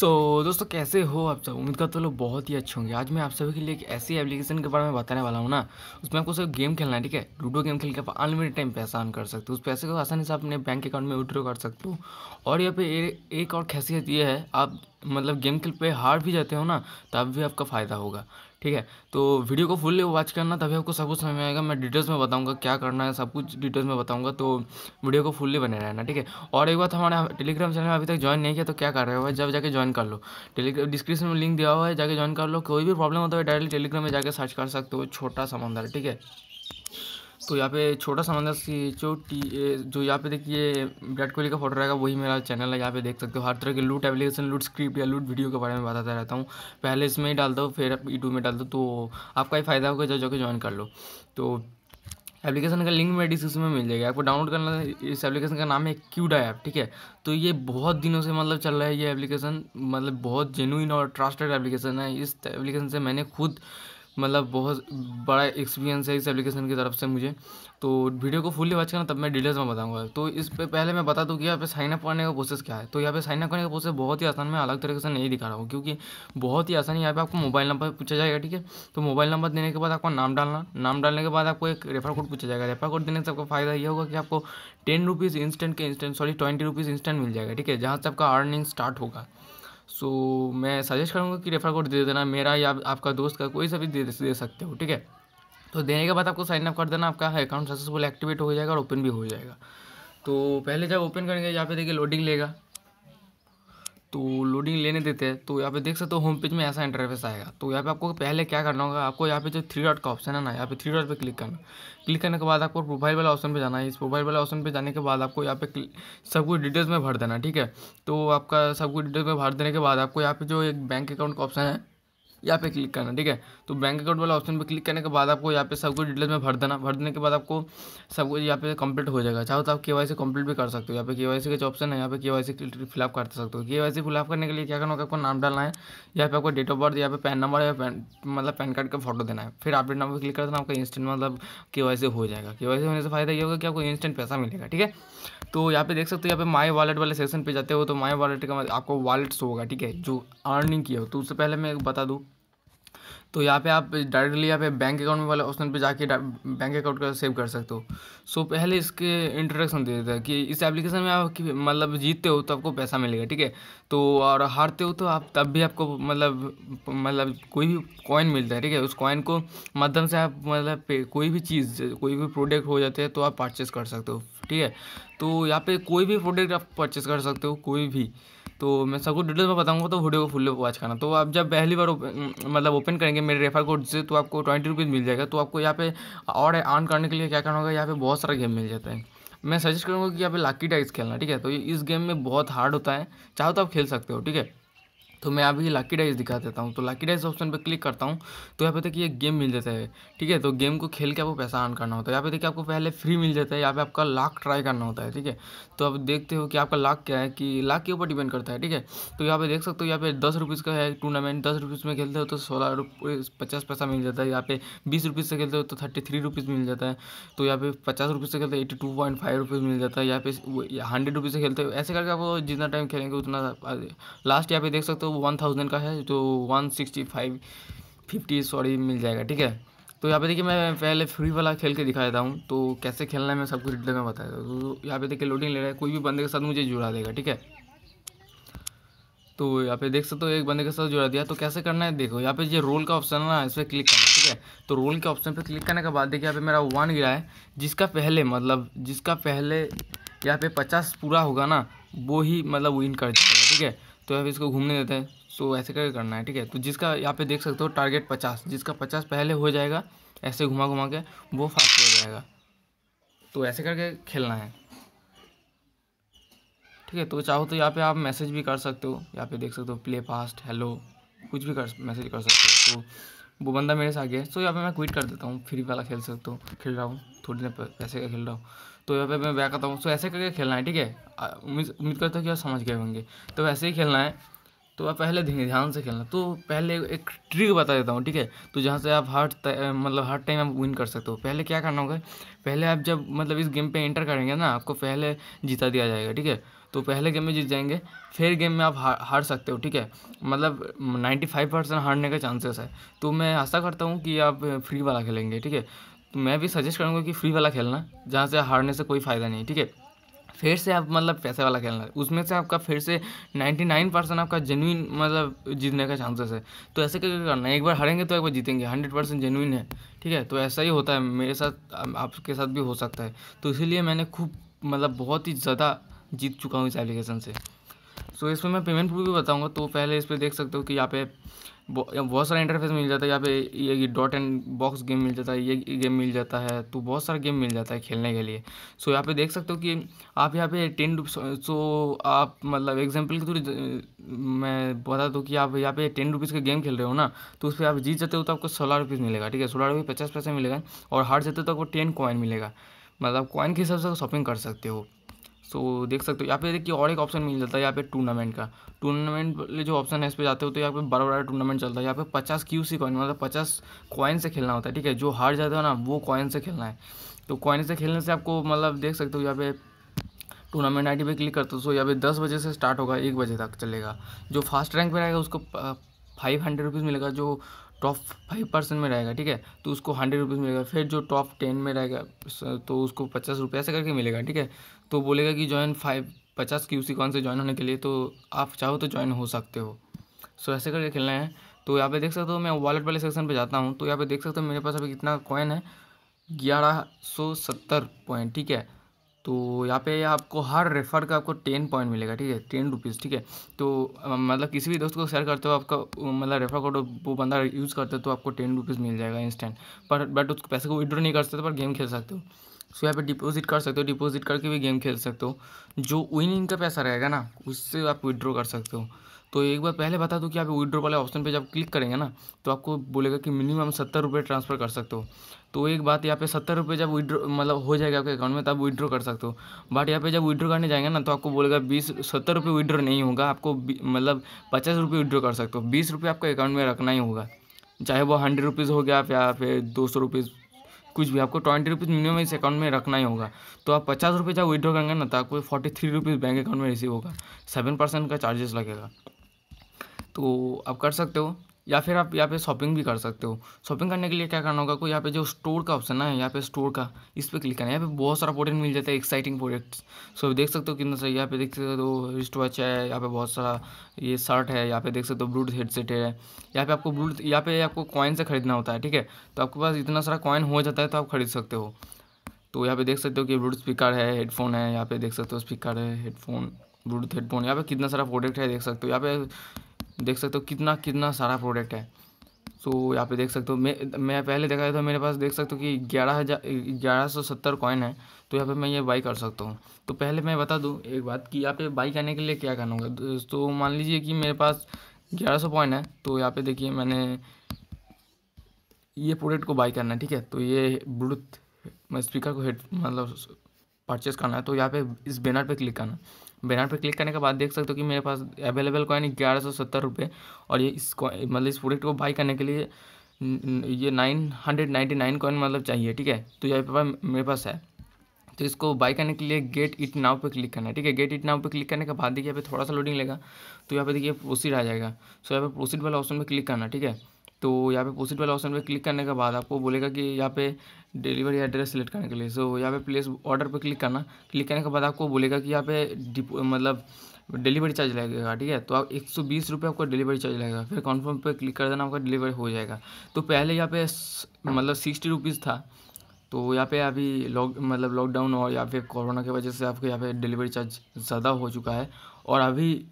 सो so, दोस्तों कैसे हो आप सब उम्मीद करते हो लोग बहुत ही अच्छे होंगे आज मैं आप सभी के लिए एक ऐसी एप्लीकेशन के बारे में बताने वाला हूँ ना उसमें आपको सिर्फ गेम खेलना है ठीक है लूडो गेम खेल के आप अनलिमिटेड टाइम पैसा अर्न कर सकते हो उस पैसे को आसानी से आप अपने बैंक अकाउंट में विड्रॉ कर सकते हो और यहाँ पे एक और खैसियत ये है आप मतलब गेम खेल पे हार भी जाते हो ना तब भी आपका फ़ायदा होगा ठीक है तो वीडियो को फुल वॉच करना तभी आपको सब कुछ समझ में आएगा मैं डिटेल्स में बताऊंगा क्या करना है सब कुछ डिटेल्स में बताऊंगा तो वीडियो को फुल्ली बने रहना ठीक है और एक बात हमारे टेलीग्राम चैनल में अभी तक ज्वाइन नहीं किया तो क्या कर रहे हो जब जाके ज्वाइन कर लो टेलीग्राम डिस्क्रिप्शन में लिंक दिया हुआ है जाके ज्वाइन कर लो कोई भी प्रॉब्लम होता है डायरेक्ट टेलीग्राम में जाकर सर्च कर सकते हो छोटा समंदर ठीक है तो यहाँ पे छोटा सा मंदर मतलब सी जो टी जो यहाँ पे देखिए विराट कोहली का फोटो रहेगा वही मेरा चैनल है यहाँ पे देख सकते हो हर तरह के लूट एप्लीकेशन लूट स्क्रिप्ट या लूट वीडियो के बारे में बताता रहता हूँ पहले इसमें ही डालता हूँ फिर यूट्यूब e में डालता हूँ तो आपका ही फायदा होगा जाके ज्वाइन कर लो तो एप्लीकेशन का लिंक मेरे डिस्क्रिप्शन में मिल जाएगा आपको डाउनलोड करना इस एप्लीकेशन का नाम है क्यूडा ऐप ठीक है तो ये बहुत दिनों से मतलब चल रहा है ये एप्लीकेशन मतलब बहुत जेनुइन और ट्रस्टेड एप्लीकेशन है इस एप्लीकेशन से मैंने खुद मतलब बहुत बड़ा एक्सपीरियंस है इस एप्लीकेशन की तरफ से मुझे तो वीडियो को फुल्ली वॉच करना तब मैं डिटेल्स में बताऊंगा तो इस पे पहले मैं बता दूँ कि यहाँ पे साइन अप करने का प्रोसेस क्या है तो यहाँ पे साइन अप करने का प्रोसेस बहुत ही आसान मैं अलग तरीके से नहीं दिखा रहा हूँ क्योंकि बहुत ही आसान यहाँ पे आपको मोबाइल नंबर पूछा जाएगा ठीक है तो मोबाइल नंबर देने के बाद आपका नाम डालना नाम डालने के बाद आपको एक रेफर कोड पूछा जाएगा रेफर कोड देने से आपका फायदा यह होगा कि आपको टेन रुपीज़ इंस्टेंट के instant sorry twenty rupees instant मिल जाएगा ठीक है जहाँ से आपका अर्निंग स्टार्ट होगा सो मैं सजेस्ट करूँगा कि रेफर कोड दे देना मेरा या आपका दोस्त का कोई सा भी दे दे सकते हो ठीक है तो देने के बाद आपको साइन अप कर देना आपका अकाउंट सक्सेसफुल एक्टिवेट हो जाएगा और ओपन भी हो जाएगा तो पहले जब ओपन करेंगे यहाँ पे देखिए लोडिंग लेगा तो लोडिंग लेने देते हैं तो यहाँ पे देख सकते हो होम पेज में ऐसा इंटरफेस आएगा तो यहाँ पे आपको पहले क्या करना होगा आपको यहाँ पे जो थ्री डॉट का ऑप्शन है ना यहाँ पे थ्री डॉट पे क्लिक करना क्लिक करने के बाद आपको प्रोफाइल वाला ऑप्शन पे जाना है इस प्रोफाइल वाला ऑप्शन पे जाने के बाद आपको यहाँ पे सब कुछ डिटेल्स में भर देना ठीक है तो आपका सब कुछ डिटेल्स में भर देने के बाद आपको यहाँ पे जो एक बैंक अकाउंट का ऑप्शन है यहाँ पे क्लिक करना ठीक है तो बैंक अकाउंट वाला ऑप्शन पर क्लिक करने के बाद आपको यहाँ पे सब कुछ डिटेल्स में भर देना भर देने के बाद आपको सब कुछ यहाँ पे कंप्लीट हो जाएगा चाहो तो आप के वाई सी कंप्लीट भी कर सकते हो यहाँ पे के वाई सी का ऑप्शन है यहाँ पे के वाई सी फिलअप कर सकते हो के वाई सी फिलअप करने के लिए क्या करना होगा आपको नाम डालना है या पे आपको डेट ऑफ बर्थ यहाँ पे पैन नंबर या पैन मतलब पैन कार्ड का फोटो देना है फिर अपडेट नंबर क्लिक कर देना आपका इंस्टेंट मतलब के वाई हो जाएगा के वाई होने से फायदा ये होगा कि आपको इंस्टेंट पैसा मिलेगा ठीक है तो यहाँ पे देख सकते हो यहाँ पे माई वॉलेट वाले सेक्शन पे जाते हो तो माई वॉलेट का मतलब आपको वॉलेट होगा ठीक है जो अर्निंग किया हो तो उससे पहले मैं बता दूँ तो यहाँ पे आप डायरेक्टली यहाँ पे बैंक अकाउंट वाले वाला ऑप्शन पे जाके बैंक अकाउंट का सेव कर सकते हो सो पहले इसके इंट्रोडक्शन दे देता है कि इस एप्लीकेशन में आप मतलब जीतते हो तो आपको पैसा मिलेगा ठीक है तो और हारते हो तो आप तब भी आपको मतलब मतलब कोई भी कॉइन मिलता है ठीक है उस कॉइन को माध्यम से आप मतलब कोई भी चीज़ कोई भी प्रोडक्ट हो जाते हैं तो आप परचेस कर सकते हो ठीक है तो यहाँ पे कोई भी प्रोडक्ट आप परचेस कर सकते हो कोई भी तो मैं सबको डिटेल्स में बताऊंगा तो वीडियो को फुल वॉच करना तो आप जब पहली बार मतलब ओपन करेंगे मेरे रेफर कोड से तो आपको ट्वेंटी रुपीज़ मिल जाएगा तो आपको यहाँ पे और ऑन करने के लिए क्या करना होगा यहाँ पे बहुत सारा गेम मिल जाता है मैं सजेस्ट करूँगा कि यहाँ पे लाकी टाइस खेलना ठीक है तो इस गेम में बहुत हार्ड होता है चाहो तो आप खेल सकते हो ठीक है तो मैं अभी लाकी डाइज दिखा देता हूँ तो लाकी डाइज ऑप्शन पर क्लिक करता हूँ तो यहाँ पे देखिए एक गेम मिल जाता है ठीक है तो गेम को खेल के आपको पैसा अर्न करना होता है यहाँ पे देखिए आपको पहले फ्री मिल जाता है यहाँ पे आपका लाख ट्राई करना होता है ठीक है तो आप देखते हो कि आपका लाख क्या है कि लाख के ऊपर डिपेंड करता है ठीक है तो यहाँ पे देख सकते हो यहाँ पे दस का है टूर्नामेंट दस रुपीज़ में खेलते हो तो सोलह रुपये पचास पैसा मिल जाता है यहाँ पे बीस रुपीज़ से खेलते हो तो थर्टी थ्री रुपीज़ मिल जाता है तो यहाँ पे पचास रुपीज़ से खेलते हो eighty two point five rupees मिल जाता है यहाँ पे हंड्रेड रुपीज़ से खेलते हो ऐसे करके आप जितना टाइम खेलेंगे उतना लास्ट यहाँ पे देख सकते हो वो वन थाउजेंड का है तो one sixty five fifty sorry मिल जाएगा ठीक है तो यहाँ पे देखिए मैं पहले फ्री वाला खेल के दिखा देता हूँ तो कैसे खेलना है मैं सबको डिटेल में बताया तो यहाँ पे देखिए लोडिंग ले रहा है कोई भी बंदे के साथ मुझे जुड़ा देगा ठीक है तो यहाँ पे देख सकते हो एक बंदे के साथ जुड़ा दिया तो कैसे करना है देखो यहाँ पे जो रोल का ऑप्शन है ना इस पर क्लिक करना है ठीक है तो रोल के ऑप्शन पर क्लिक करने के बाद देखिए यहाँ पे मेरा वन गिरा है जिसका पहले मतलब जिसका पहले यहाँ पे पचास पूरा होगा ना वो ही मतलब विन कर देगा ठीक है तो यहाँ पे इसको घूमने देते हैं तो ऐसे करके करना है ठीक है तो जिसका यहाँ पे देख सकते हो टारगेट पचास जिसका पचास पहले हो जाएगा ऐसे घुमा घुमा के वो फास्ट हो जाएगा तो ऐसे करके खेलना है ठीक है तो चाहो तो यहाँ पे आप मैसेज भी कर सकते हो यहाँ पे देख सकते हो प्ले फास्ट हेलो कुछ भी कर मैसेज कर सकते हो तो वो बंदा मेरे से आ गया है तो यहाँ पर मैं क्विट कर देता हूँ फ्री वाला खेल सकता हूँ खेल रहा हूँ थोड़ी देर पैसे का खेल रहा हूँ तो यहाँ पे मैं बैक आता हूँ तो ऐसे करके खेलना है ठीक है उम्मीद उम्मीद करता हूँ कि आप समझ गए होंगे तो वैसे ही खेलना है तो आप पहले ध्यान से खेलना तो पहले एक ट्रिक बता देता हूँ ठीक है तो जहाँ से आप हर मतलब हर टाइम आप विन कर सकते हो पहले क्या करना होगा पहले आप जब मतलब इस गेम पे इंटर करेंगे ना आपको पहले जीता दिया जाएगा ठीक है तो पहले गेम में जीत जाएंगे फिर गेम में आप हार सकते हो ठीक है मतलब फाइव परसेंट हारने का चांसेस है तो मैं आशा करता हूँ कि आप फ्री वाला खेलेंगे ठीक है तो मैं भी सजेस्ट करूँगा कि फ्री वाला खेलना जहाँ से हारने से कोई फ़ायदा नहीं ठीक है फिर से आप मतलब पैसे वाला खेलना है उसमें से आपका फिर से 99 परसेंट आपका जेनुइन मतलब जीतने का चांसेस है तो ऐसे क्या करना है एक बार हारेंगे तो एक बार जीतेंगे 100 परसेंट जेनुइन है ठीक है तो ऐसा ही होता है मेरे साथ आपके साथ भी हो सकता है तो इसीलिए मैंने खूब मतलब बहुत ही ज़्यादा जीत चुका हूँ इस एप्लीकेशन से सो तो so, इसमें मैं पेमेंट प्रूफ भी बताऊंगा तो पहले इस पर देख सकते हो कि यहाँ पे बहुत सारा इंटरफेस मिल जाता है यहाँ पे ये डॉट एंड बॉक्स गेम मिल जाता है ये गेम मिल जाता है तो बहुत सारा गेम मिल जाता है खेलने के लिए सो so, यहाँ पे देख सकते हो कि आप यहाँ पे टेन सो आप मतलब एग्जाम्पल के थ्रू मैं बता दूँ कि आप यहाँ पे टेन रुपीज़ का गेम खेल रहे हो ना तो उस पर आप जीत जाते हो तो आपको सोलह रुपीज़ मिलेगा ठीक है सोलह रुपये पचास पैसे मिलेगा और हार जाते हो तो आपको टेन कॉइन मिलेगा मतलब कॉइन के हिसाब से शॉपिंग कर सकते हो सो तो देख सकते हो यहाँ पे देखिए और एक ऑप्शन मिल जाता है यहाँ पे टूर्नामेंट का टूर्नामेंट वाले जो ऑप्शन है इस पर जाते हो तो यहाँ पे बड़ा बड़ा टूर्नामेंट चलता है यहाँ पे पचास क्यू सी कॉइन मतलब पचास कॉइन से खेलना होता है ठीक है जो हार जाते हो ना वो कॉइन से खेलना है तो कॉइन से खेलने से आपको मतलब देख सकते हो यहाँ पे टूर्नामेंट आई पे क्लिक करते हो सो तो यहाँ पे दस बजे से स्टार्ट होगा एक बजे तक चलेगा जो फास्ट रैंक पर रहेगा उसको फाइव हंड्रेड रुपीज़ मिलेगा जो टॉप फाइव परसेंट में रहेगा ठीक है तो उसको हंड्रेड रुपीज़ मिलेगा फिर जो टॉप टेन में रहेगा तो उसको पचास रुपये ऐसे करके मिलेगा ठीक है तो बोलेगा कि ज्वाइन फाइव पचास की उसी कौन से ज्वाइन होने के लिए तो आप चाहो तो ज्वाइन हो सकते हो सो ऐसे करके खेलना है तो यहाँ पे देख सकते हो मैं वॉलेट वाले सेक्शन पे जाता हूँ तो यहाँ पे देख सकते हो मेरे पास अभी कितना कॉइन है ग्यारह सौ सत्तर पॉइंट ठीक है तो यहाँ पे आपको हर रेफ़र का आपको टेन पॉइंट मिलेगा ठीक है टेन रुपीज़ ठीक है तो मतलब किसी भी दोस्त को शेयर करते हो आपका मतलब रेफ़र कोड वो बंदा यूज़ करते हो तो आपको टेन रुपीज़ मिल जाएगा इंस्टेंट पर बट उसको पैसे को विड्रॉ नहीं कर सकते पर गेम खेल सकते हो सो यहाँ पे डिपॉजिट कर सकते हो डिपॉजिट करके भी गेम खेल सकते हो जो विनिंग का पैसा रहेगा ना उससे आप विड्रॉ कर सकते हो तो एक बार पहले बता दूँ कि आप विड्रो वाले ऑप्शन पे जब क्लिक करेंगे ना तो आपको बोलेगा कि मिनिमम सत्तर रुपये ट्रांसफ़र कर सकते हो तो एक बात यहाँ पे सत्तर रुपये जब विड्रो मतलब हो जाएगा आपके अकाउंट में तब विड्रो कर सकते हो बट यहाँ पे जब विड्रो करने जाएंगे ना तो आपको बोलेगा बीस सत्तर रुपये विड्रो नहीं होगा आपको मतलब पचास रुपये विड्रो कर सकते हो बीस रुपये आपको अकाउंट में रखना ही होगा चाहे वो हंड्रेड रुपीज़ हो गया या फिर दो सौ रुपीज़ कुछ भी आपको ट्वेंटी रुपीज़ मिनिमम इस अकाउंट में रखना ही होगा तो आप पचास रुपये जब विड्रो करेंगे ना तो आपको forty three rupees bank account में रिसीव होगा सेवन परसेंट का चार्जेस लगेगा तो आप कर सकते हो या फिर आप यहाँ पे शॉपिंग भी कर सकते हो शॉपिंग करने के लिए क्या करना होगा कोई यहाँ पे जो स्टोर का ऑप्शन है यहाँ पे स्टोर का इस पर क्लिक करना है यहाँ पे बहुत सारा प्रोडक्ट मिल जाता है एक्साइटिंग प्रोडक्ट्स सो देख सकते हो कितना सही यहाँ पे देख सकते हो रिस्ट वॉच है यहाँ पे बहुत सारा ये शर्ट है यहाँ पे देख सकते हो ब्लूटूथ हेडसेट है यहाँ पे आपको ब्लूटूथ यहाँ पे आपको कॉइन से खरीदना होता है ठीक है तो आपके पास इतना सारा कॉइन हो जाता है तो आप खरीद सकते हो तो यहाँ पे देख सकते हो कि ब्लूट स्पीकर है हेडफोन है यहाँ पे देख सकते हो स्पीकर है हेडफोन ब्लूटूथ हेडफोन यहाँ पे कितना सारा प्रोडक्ट है देख सकते हो यहाँ पे देख सकते हो कितना कितना सारा प्रोडक्ट है सो so, यहाँ पे देख सकते हो मैं मैं पहले देखा था तो मेरे पास देख सकते हो कि ग्यारह हज़ार ग्यारह सौ सत्तर कॉइन है तो यहाँ पे मैं ये बाई कर सकता हूँ तो पहले मैं बता दूँ एक बात कि यहाँ पे बाई करने के लिए क्या करना होगा तो मान लीजिए कि मेरे पास ग्यारह सौ पॉइंट है तो यहाँ पे देखिए मैंने ये प्रोडक्ट को बाई करना है ठीक है तो ये ब्लूटूथ स्पीकर को हेड मतलब परचेस करना है तो यहाँ पे इस बैनर पे क्लिक करना बैनर पे क्लिक करने के बाद देख सकते हो कि मेरे पास अवेलेबल कॉइन ग्यारह सौ सत्तर रुपये और ये इस मतलब इस प्रोडक्ट को बाई करने के लिए ये nine hundred ninety nine coin मतलब चाहिए ठीक है तो यहाँ पे मेरे पास है तो इसको बाई करने के लिए गेट इट नाव पे क्लिक करना है ठीक है गेट इट नाव पे क्लिक करने के बाद देखिए यहाँ पे थोड़ा सा लोडिंग लेगा तो यहाँ पे देखिए प्रोसीड आ जाएगा सो यहाँ पे प्रोसीड वाला ऑप्शन पे क्लिक करना ठीक है तो यहाँ पे पोस्ट वाला ऑप्शन पे क्लिक करने के बाद आपको बोलेगा कि यहाँ पे डिलीवरी एड्रेस सेलेक्ट करने के लिए सो so, यहाँ पे प्लेस ऑर्डर पे क्लिक करना क्लिक करने के बाद आपको बोलेगा कि यहाँ पे मतलब डिलीवरी चार्ज लगेगा ठीक है तो आप एक सौ बीस रुपये आपका डिलीवरी चार्ज लगेगा फिर कॉन्फर्म पे क्लिक कर देना आपका डिलीवरी हो जाएगा तो पहले यहाँ पे मतलब सिक्सटी रुपीज़ था तो यहाँ पे अभी लॉक मतलब लॉकडाउन और या फिर कोरोना की वजह से आपके यहाँ पे डिलीवरी चार्ज ज़्यादा हो चुका है और अभी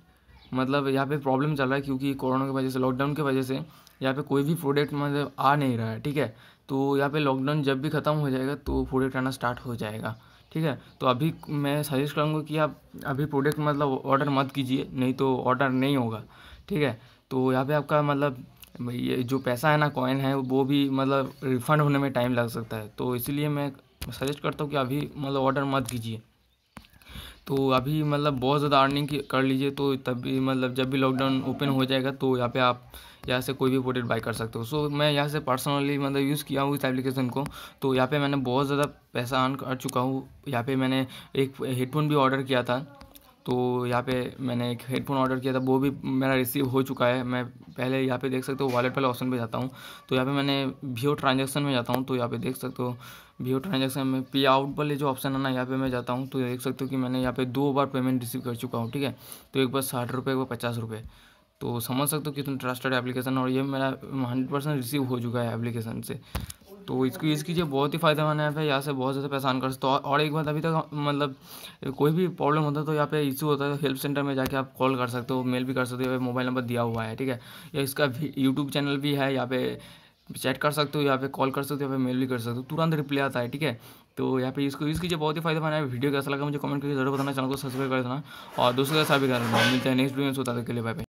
मतलब यहाँ पे प्रॉब्लम चल रहा है क्योंकि कोरोना की वजह से लॉकडाउन की वजह से यहाँ पे कोई भी प्रोडक्ट मतलब आ नहीं रहा है ठीक है तो यहाँ पे लॉकडाउन जब भी ख़त्म हो जाएगा तो प्रोडक्ट आना स्टार्ट हो जाएगा ठीक है तो अभी मैं सजेस्ट करूँगा कि आप अभी प्रोडक्ट मतलब ऑर्डर मत कीजिए नहीं तो ऑर्डर नहीं होगा ठीक है तो यहाँ पे आपका मतलब ये जो पैसा है ना कॉइन है वो भी मतलब रिफ़ंड होने में टाइम लग सकता है तो इसलिए मैं सजेस्ट करता हूँ कि अभी मतलब ऑर्डर मत कीजिए तो अभी मतलब बहुत ज़्यादा अर्निंग कर लीजिए तो तभी मतलब जब भी लॉकडाउन ओपन हो जाएगा तो यहाँ पे आप यहाँ से कोई भी प्रोडक्ट बाई कर सकते हो सो so, मैं यहाँ से पर्सनली मतलब यूज़ किया हूँ इस एप्लीकेशन को तो यहाँ पे मैंने बहुत ज़्यादा पैसा अर्न कर चुका हूँ यहाँ पे मैंने एक हेडफोन भी ऑर्डर किया था तो यहाँ पे मैंने एक हेडफोन ऑर्डर किया था वो भी मेरा रिसीव हो चुका है मैं पहले यहाँ पे देख सकते हो वॉलेट वाले ऑप्शन पे जाता हूँ तो यहाँ पे मैंने वीओ ट्रांजैक्शन में जाता हूँ तो यहाँ पे देख सकते हो वीओ ट्रांजैक्शन में पे आउट वाले जो ऑप्शन है ना यहाँ पे मैं जाता हूँ तो देख सकते हो कि मैंने यहाँ पर दो बार पेमेंट रिसीव कर चुका हूँ ठीक है तो एक बार साठ रुपये एक बार पचास रुपये तो समझ सकते हो कितना ट्रस्टेड एप्लीकेशन और ये मेरा हंड्रेड परसेंट रिसीव हो चुका है एप्लीकेशन से तो इसको यूज़ कीजिए बहुत ही फ़ायदेमंद ऐप है यहाँ से बहुत ज़्यादा परेशान कर सकते हो और एक बात अभी तक मतलब कोई भी प्रॉब्लम होता है तो यहाँ पे इशू होता है तो हेल्प सेंटर में जाके आप कॉल कर सकते हो मेल भी कर सकते हो मोबाइल नंबर दिया हुआ है ठीक है या इसका यूट्यूब चैनल भी है यहाँ पे चैट कर सकते हो यहाँ पे कॉल कर सकते हो यहाँ पे मेल भी कर सकते हो तुरंत रिप्लाई आता है ठीक है तो यहाँ पे इसको यूज़ कीजिए बहुत ही फायदा है वीडियो कैसा लगा मुझे कमेंट करके जरूर बताना चैनल को सब्सक्राइब कर देना और दोस्तों के साथ भी करना मिलता है नेक्स्ट वीडियो में सोता के लिए बाय